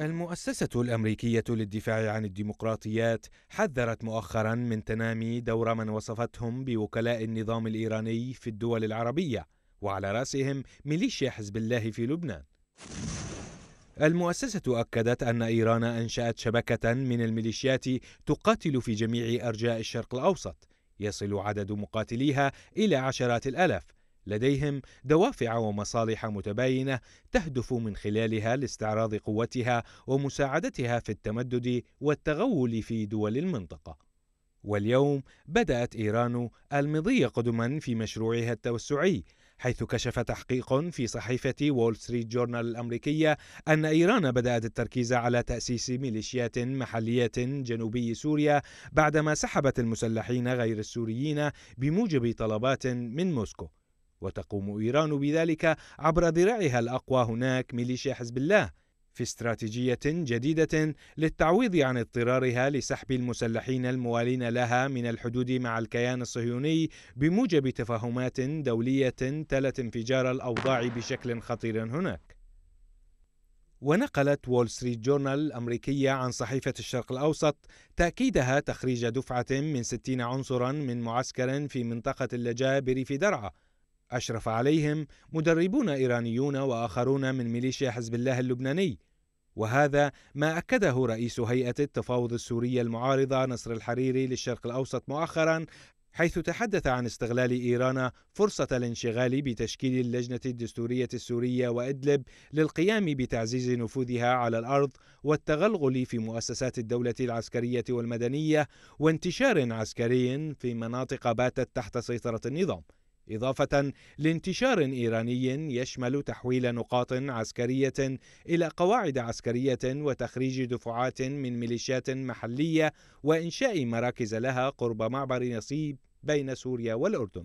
المؤسسة الأمريكية للدفاع عن الديمقراطيات حذرت مؤخرا من تنامي دور من وصفتهم بوكلاء النظام الإيراني في الدول العربية وعلى رأسهم ميليشيا حزب الله في لبنان. المؤسسة أكدت أن إيران أنشأت شبكة من الميليشيات تقاتل في جميع أرجاء الشرق الأوسط، يصل عدد مقاتليها إلى عشرات الآلاف، لديهم دوافع ومصالح متباينه تهدف من خلالها لاستعراض قوتها ومساعدتها في التمدد والتغول في دول المنطقه واليوم بدات ايران المضي قدما في مشروعها التوسعي حيث كشف تحقيق في صحيفة وول ستريت جورنال الأمريكية أن إيران بدأت التركيز على تأسيس ميليشيات محلية جنوبي سوريا بعدما سحبت المسلحين غير السوريين بموجب طلبات من موسكو وتقوم إيران بذلك عبر ذراعها الأقوى هناك ميليشيا حزب الله في استراتيجية جديدة للتعويض عن اضطرارها لسحب المسلحين الموالين لها من الحدود مع الكيان الصهيوني بموجب تفاهمات دولية تلت انفجار الأوضاع بشكل خطير هناك. ونقلت وول ستريت جورنال الأمريكية عن صحيفة الشرق الأوسط تأكيدها تخريج دفعة من 60 عنصرا من معسكر في منطقة اللجاء بريف درعا أشرف عليهم مدربون إيرانيون وآخرون من ميليشيا حزب الله اللبناني وهذا ما أكده رئيس هيئة التفاوض السورية المعارضة نصر الحريري للشرق الأوسط مؤخرا حيث تحدث عن استغلال إيران فرصة الانشغال بتشكيل اللجنة الدستورية السورية وإدلب للقيام بتعزيز نفوذها على الأرض والتغلغل في مؤسسات الدولة العسكرية والمدنية وانتشار عسكري في مناطق باتت تحت سيطرة النظام إضافة لانتشار إيراني يشمل تحويل نقاط عسكرية إلى قواعد عسكرية وتخريج دفعات من ميليشيات محلية وإنشاء مراكز لها قرب معبر نصيب بين سوريا والأردن